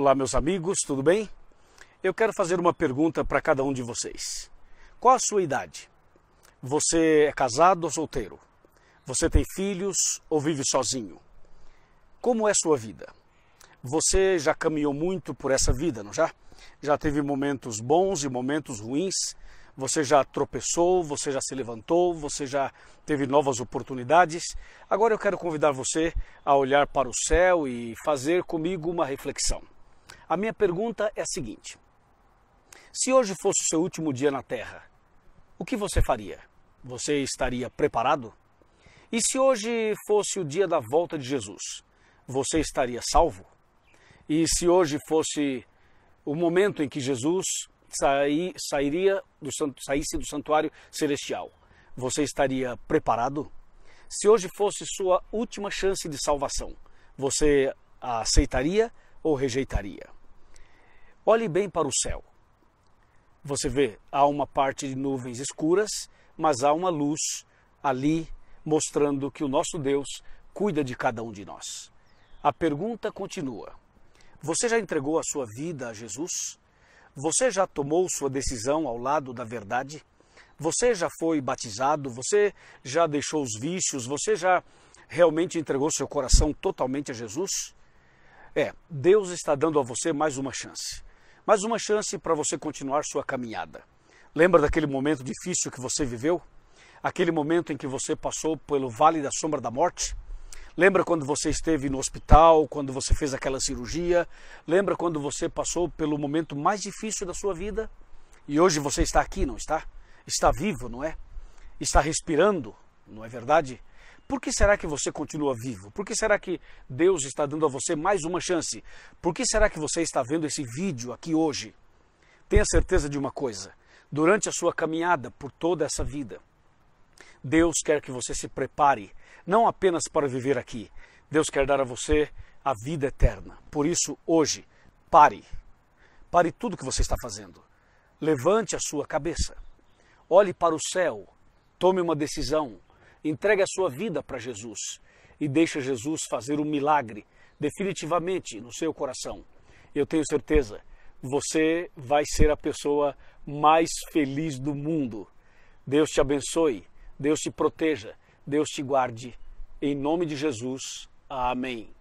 Olá, meus amigos, tudo bem? Eu quero fazer uma pergunta para cada um de vocês. Qual a sua idade? Você é casado ou solteiro? Você tem filhos ou vive sozinho? Como é sua vida? Você já caminhou muito por essa vida, não já? Já teve momentos bons e momentos ruins? Você já tropeçou, você já se levantou, você já teve novas oportunidades. Agora eu quero convidar você a olhar para o céu e fazer comigo uma reflexão. A minha pergunta é a seguinte: se hoje fosse o seu último dia na Terra, o que você faria? Você estaria preparado? E se hoje fosse o dia da volta de Jesus, você estaria salvo? E se hoje fosse o momento em que Jesus sair, sairia do, saísse do santuário celestial, você estaria preparado? Se hoje fosse sua última chance de salvação, você a aceitaria? ou rejeitaria? Olhe bem para o céu. Você vê, há uma parte de nuvens escuras, mas há uma luz ali mostrando que o nosso Deus cuida de cada um de nós. A pergunta continua: Você já entregou a sua vida a Jesus? Você já tomou sua decisão ao lado da verdade? Você já foi batizado? Você já deixou os vícios? Você já realmente entregou seu coração totalmente a Jesus? É, Deus está dando a você mais uma chance. Mais uma chance para você continuar sua caminhada. Lembra daquele momento difícil que você viveu? Aquele momento em que você passou pelo vale da sombra da morte? Lembra quando você esteve no hospital, quando você fez aquela cirurgia? Lembra quando você passou pelo momento mais difícil da sua vida? E hoje você está aqui, não está? Está vivo, não é? Está respirando, não é verdade? Por que será que você continua vivo? Por que será que Deus está dando a você mais uma chance? Por que será que você está vendo esse vídeo aqui hoje? Tenha certeza de uma coisa: durante a sua caminhada por toda essa vida, Deus quer que você se prepare, não apenas para viver aqui. Deus quer dar a você a vida eterna. Por isso, hoje, pare. Pare tudo que você está fazendo. Levante a sua cabeça. Olhe para o céu. Tome uma decisão. Entregue a sua vida para Jesus e deixa Jesus fazer um milagre definitivamente no seu coração. Eu tenho certeza, você vai ser a pessoa mais feliz do mundo. Deus te abençoe, Deus te proteja, Deus te guarde. Em nome de Jesus. Amém.